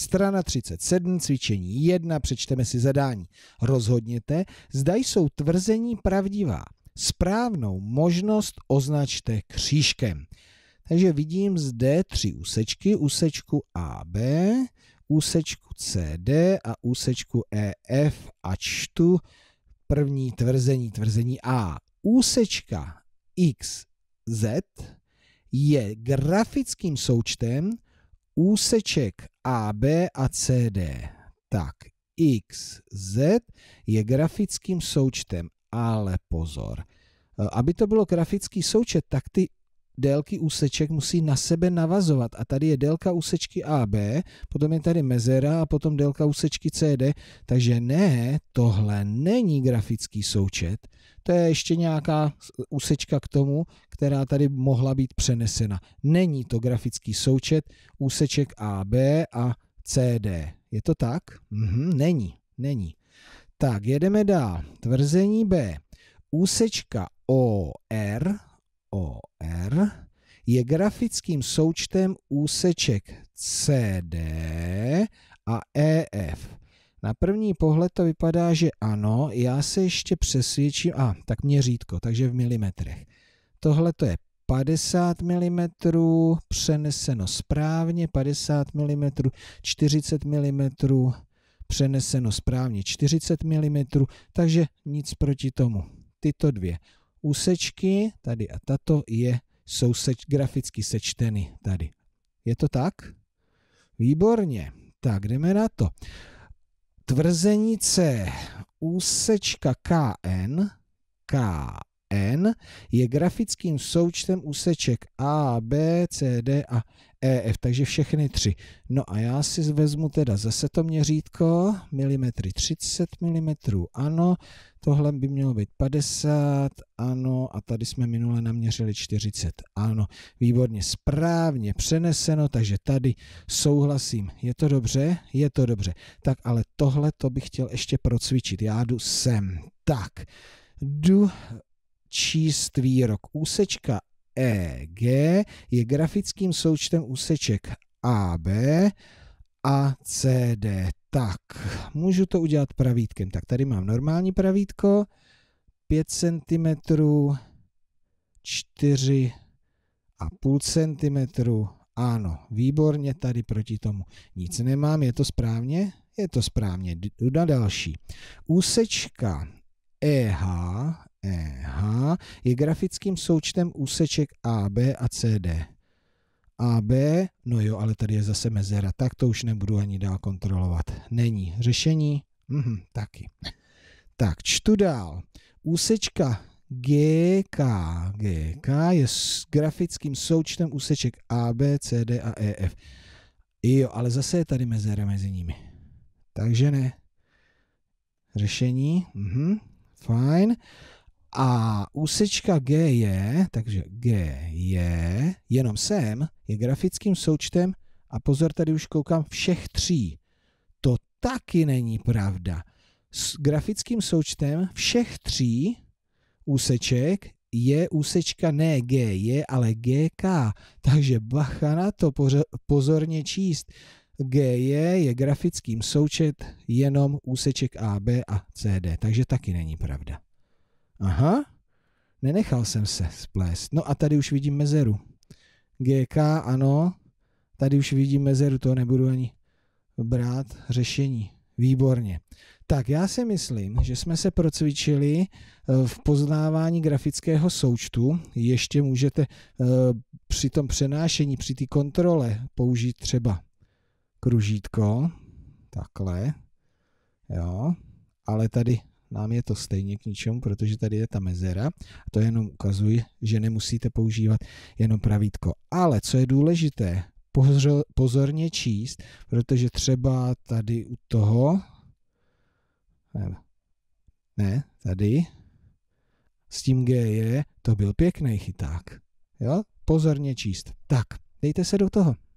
Strana 37, cvičení 1, přečteme si zadání. Rozhodněte, zda jsou tvrzení pravdivá. Správnou možnost označte křížkem. Takže vidím zde tři úsečky, úsečku AB, úsečku CD a úsečku EF a čtu první tvrzení, tvrzení A. Úsečka XZ je grafickým součtem úseček AB a CD, tak XZ je grafickým součtem, ale pozor, e, aby to bylo grafický součet, tak ty délky úseček musí na sebe navazovat. A tady je délka úsečky AB, potom je tady mezera a potom délka úsečky CD. Takže ne, tohle není grafický součet. To je ještě nějaká úsečka k tomu, která tady mohla být přenesena. Není to grafický součet úseček AB a CD. Je to tak? Mhm, není, není. Tak, jedeme dál. Tvrzení B. Úsečka OR OR je grafickým součtem úseček CD a EF. Na první pohled to vypadá, že ano, já se ještě přesvědčím, a tak měřítko, takže v milimetrech. Tohle to je 50 mm, přeneseno správně, 50 mm, 40 mm, přeneseno správně 40 mm, takže nic proti tomu. Tyto dvě úsečky, tady a tato, je, jsou seč, graficky sečteny tady. Je to tak? Výborně. Tak, jdeme na to. Tvrzenice Úsečka KN, K N je grafickým součtem úseček A, B, C, D a EF, takže všechny tři. No a já si vezmu teda zase to měřítko, milimetry 30 mm, ano, tohle by mělo být 50, ano, a tady jsme minule naměřili 40, ano, výborně, správně přeneseno, takže tady souhlasím, je to dobře, je to dobře, tak ale tohle to bych chtěl ještě procvičit, já jdu sem, tak, jdu číst výrok. Úsečka EG je grafickým součtem úseček AB a CD. Tak, můžu to udělat pravítkem. Tak tady mám normální pravítko, 5 cm, 4 a půl centimetru. Ano, výborně, tady proti tomu nic nemám, je to správně? Je to správně, jdu na další. Úsečka EH EH je grafickým součtem úseček AB a CD. AB, no jo, ale tady je zase mezera, tak to už nebudu ani dál kontrolovat. Není. Řešení? Mhm, taky. Tak, čtu dál. Úsečka GK. GK je s grafickým součtem úseček AB, CD a EF. Jo, ale zase je tady mezera mezi nimi. Takže ne. Řešení? Mhm, fajn. A úsečka G je, takže G je, jenom sem, je grafickým součtem a pozor, tady už koukám všech tří. To taky není pravda. S grafickým součtem všech tří úseček je úsečka ne G, je, ale GK. Takže bacha na to pozorně číst. je, je grafickým součet jenom úseček AB a CD, takže taky není pravda. Aha, nenechal jsem se splést. No a tady už vidím mezeru. GK, ano, tady už vidím mezeru, to nebudu ani brát řešení. Výborně. Tak já si myslím, že jsme se procvičili eh, v poznávání grafického součtu. Ještě můžete eh, při tom přenášení, při té kontrole použít třeba kružítko, takhle, jo, ale tady nám je to stejně k ničemu, protože tady je ta mezera. A to jenom ukazuje, že nemusíte používat jenom pravítko. Ale co je důležité, pozor, pozorně číst, protože třeba tady u toho, eh, ne, tady, s tím G je, to byl pěkný chyták. Jo? Pozorně číst. Tak, dejte se do toho.